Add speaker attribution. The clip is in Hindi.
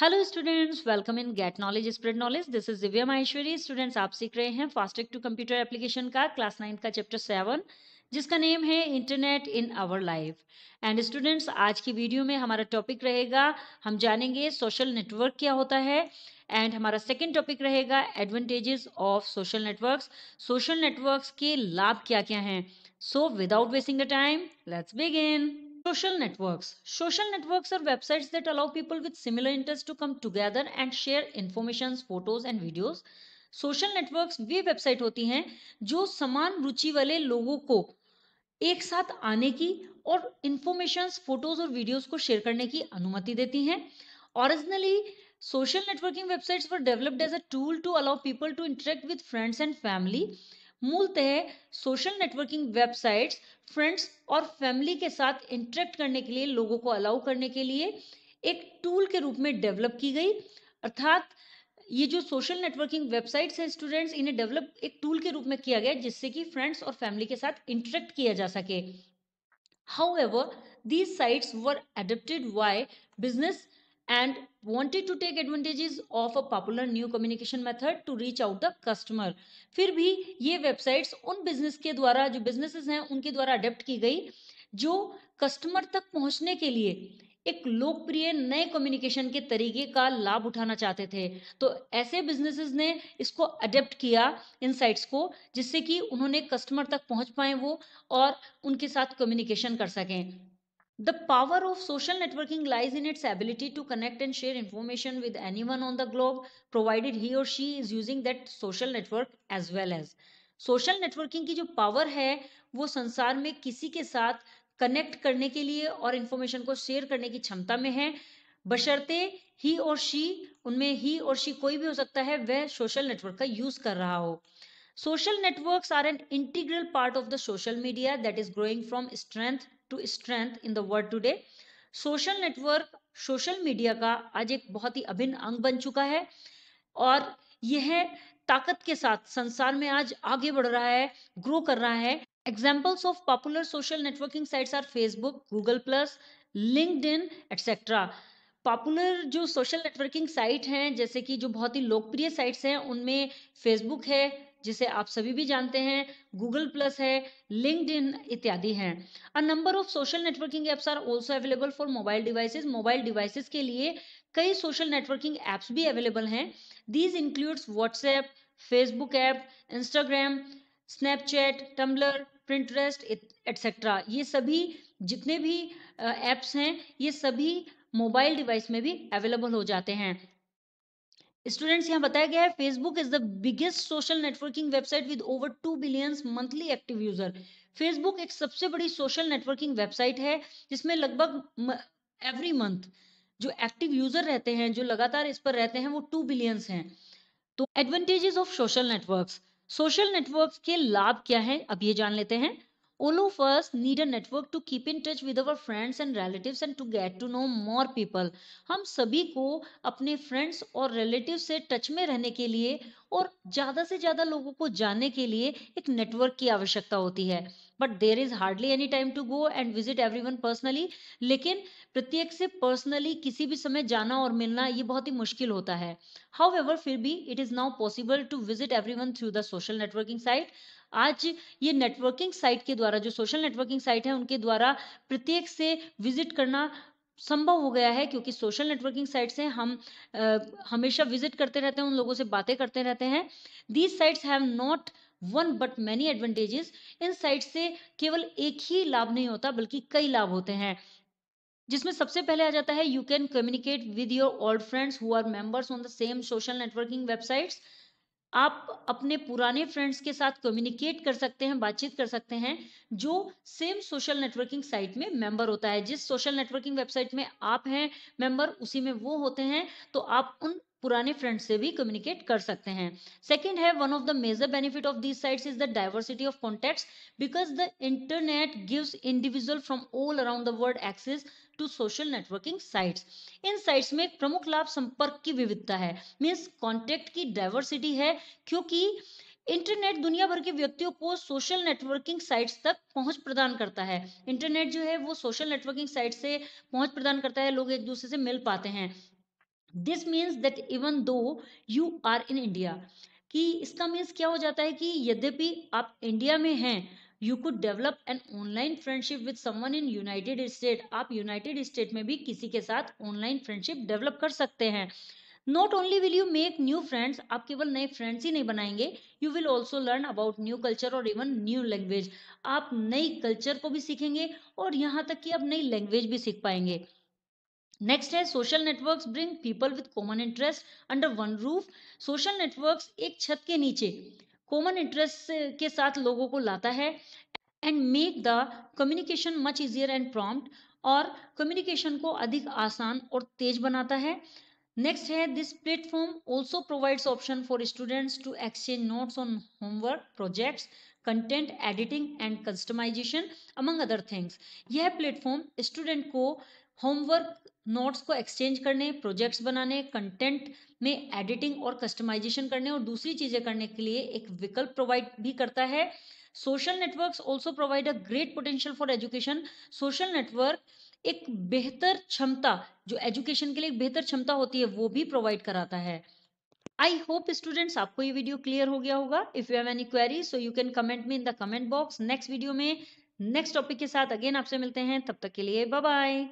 Speaker 1: Hello students welcome in get knowledge spread knowledge this is Divya Maheshwari students आप सीख रहे हैं फास्टेक टू कंप्यूटर एप्लीकेशन का क्लास नाइन्थ का चैप्टर सेवन जिसका नेम है internet in our life and students आज की वीडियो में हमारा टॉपिक रहेगा हम जानेंगे सोशल नेटवर्क क्या होता है एंड हमारा सेकेंड टॉपिक रहेगा advantages of social networks social networks के लाभ क्या क्या हैं so without wasting the time let's begin Social networks. Social networks are websites that allow people with similar interests to come together and share information, photos and videos. Social networks वे वेबसाइट होती हैं जो समान रुचि वाले लोगों को एक साथ आने की और इंफॉर्मेशन फोटोज और वीडियोस को शेयर करने की अनुमति देती हैं originally social networking websites were developed as a tool to allow people to interact with friends and family मूलतः सोशल नेटवर्किंग वेबसाइट्स फ्रेंड्स और फैमिली के साथ इंटरेक्ट करने के लिए लोगों को अलाउ करने के लिए एक टूल के रूप में डेवलप की गई अर्थात ये जो सोशल नेटवर्किंग वेबसाइट्स हैं स्टूडेंट्स इन्हें डेवलप एक टूल के रूप में किया गया जिससे कि फ्रेंड्स और फैमिली के साथ इंटरेक्ट किया जा सके however these sites were adapted by business and wanted to take advantages of a popular new communication method to reach out the customer fir bhi ye websites un business ke dwara jo businesses hain unke dwara adapt ki gayi jo customer tak pahunchne ke liye एक लोकप्रिय नए कम्युनिकेशन के तरीके का लाभ उठाना चाहते थे तो ऐसे बिजनेसेस ने इसको अडेप्ट किया इन साइट्स को जिससे कि उन्होंने कस्टमर तक पहुंच पाए वो और उनके साथ कम्युनिकेशन कर सकें The power of social networking lies in its ability to connect and share information with anyone on the globe, provided he or she is using that social network as well as. Social networking की जो power है वो संसार में किसी के साथ connect करने के लिए और information को share करने की क्षमता में है बशर्ते he or she उनमें he or she कोई भी हो सकता है वह social network का use कर रहा हो social networks are an integral part of the social media that is growing from strength to strength in the world today social network social media का आज एक बहुत ही अभिन्न अंग बन चुका है और यह ताकत के साथ संसार में आज आगे बढ़ रहा है ग्रो कर रहा है examples of popular social networking sites are Facebook Google plus LinkedIn etcetera popular जो सोशल नेटवर्किंग साइट हैं जैसे कि जो बहुत ही लोकप्रिय साइट्स हैं उनमें फेसबुक है जिसे आप सभी भी जानते हैं गूगल प्लस है इन इत्यादि है a number of social networking apps are also available for mobile devices mobile devices के लिए कई सोशल नेटवर्किंग एप्स भी अवेलेबल हैं these includes WhatsApp Facebook app Instagram Snapchat Tumblr Pinterest etcetera ये सभी जितने भी एप्स हैं ये सभी मोबाइल डिवाइस में भी अवेलेबल हो जाते हैं स्टूडेंट्स यहाँ बताया गया है Facebook is the biggest social networking website with over two billions monthly active user Facebook एक सबसे बड़ी सोशल नेटवर्किंग वेबसाइट है जिसमें लगभग एवरी मंथ जो एक्टिव यूजर रहते हैं जो लगातार इस पर रहते हैं वो टू बिलियंस हैं तो advantages of social networks social networks के लाभ क्या है अब ये जान लेते हैं all of us need a network to keep in touch with our friends and relatives and to get to know more people हम सभी को अपने फ्रेंड्स और रिलेटिव से टच में रहने के लिए और ज़्यादा से ज़्यादा लोगों को जानने के लिए एक नेटवर्क की आवश्यकता होती है but there is hardly any time to go and visit every one personally लेकिन प्रत्येक से पर्सनली किसी भी समय जाना और मिलना ये बहुत ही मुश्किल होता है हाउ एवर फिर भी it is now possible to visit every one through the social networking site आज ये नेटवर्किंग साइट के द्वारा जो सोशल नेटवर्किंग साइट है उनके द्वारा प्रत्येक से विजिट करना संभव हो गया है क्योंकि सोशल नेटवर्किंग साइट से हम आ, हमेशा विजिट करते रहते हैं उन लोगों से बातें करते रहते हैं these sites have not one but many advantages इन साइट से केवल एक ही लाभ नहीं होता बल्कि कई लाभ होते हैं जिसमें सबसे पहले आ जाता है you can communicate with your old friends who are members on the same social networking websites आप अपने पुराने फ्रेंड्स के साथ कम्युनिकेट कर सकते हैं बातचीत कर सकते हैं जो सेम सोशल नेटवर्किंग साइट में मेंबर होता है जिस सोशल नेटवर्किंग वेबसाइट में आप हैं मेंबर उसी में वो होते हैं तो आप उन पुराने फ्रेंड से भी कम्युनिकेट कर सकते हैं सेकेंड है one of the major benefit of these sites is the diversity of contact because the internet gives individual from all around the world access to social networking sites इन साइट्स में एक प्रमुख लाभ संपर्क की विविधता है मीन्स कॉन्टेक्ट की डाइवर्सिटी है क्योंकि इंटरनेट दुनिया भर के व्यक्तियों को सोशल नेटवर्किंग साइट्स तक पहुंच प्रदान करता है इंटरनेट जो है वो सोशल नेटवर्किंग साइट से पहुंच प्रदान करता है लोग एक दूसरे से मिल पाते हैं this means that even though you are in India कि इसका मीन्स क्या हो जाता है कि यद्यपि आप इंडिया में हैं you could develop an online friendship with someone in United State आप यूनाइटेड स्टेट में भी किसी के साथ ऑनलाइन फ्रेंडशिप डेवलप कर सकते हैं not only will you make new friends आप केवल नए फ्रेंड्स ही नहीं बनाएंगे you will also learn about new culture और इवन न्यू लैंग्वेज आप नई कल्चर को भी सीखेंगे और यहाँ तक कि आप नई लैंग्वेज भी सीख पाएंगे नेक्स्ट है social networks bring people with common interest under one roof social networks एक छत के नीचे कॉमन इंटरेस्ट के साथ लोगों को लाता है and make the communication much easier and prompt और कम्युनिकेशन को अधिक आसान और तेज बनाता है नेक्स्ट है this platform also provides option for students to exchange notes on homework projects content editing and customization among other things यह प्लेटफॉर्म स्टूडेंट को होमवर्क नोट्स को एक्सचेंज करने प्रोजेक्ट्स बनाने कंटेंट में एडिटिंग और कस्टमाइजेशन करने और दूसरी चीज़ें करने के लिए एक विकल्प प्रोवाइड भी करता है social network also provide a great potential for education social network एक बेहतर क्षमता जो एजुकेशन के लिए एक बेहतर क्षमता होती है वो भी प्रोवाइड कराता है आई होप स्टूडेंट्स आपको ये वीडियो क्लियर हो गया होगा if you have any query so you can comment me in the comment box next video में नेक्स्ट टॉपिक के साथ अगेन आपसे मिलते हैं तब तक के लिए बाय बाय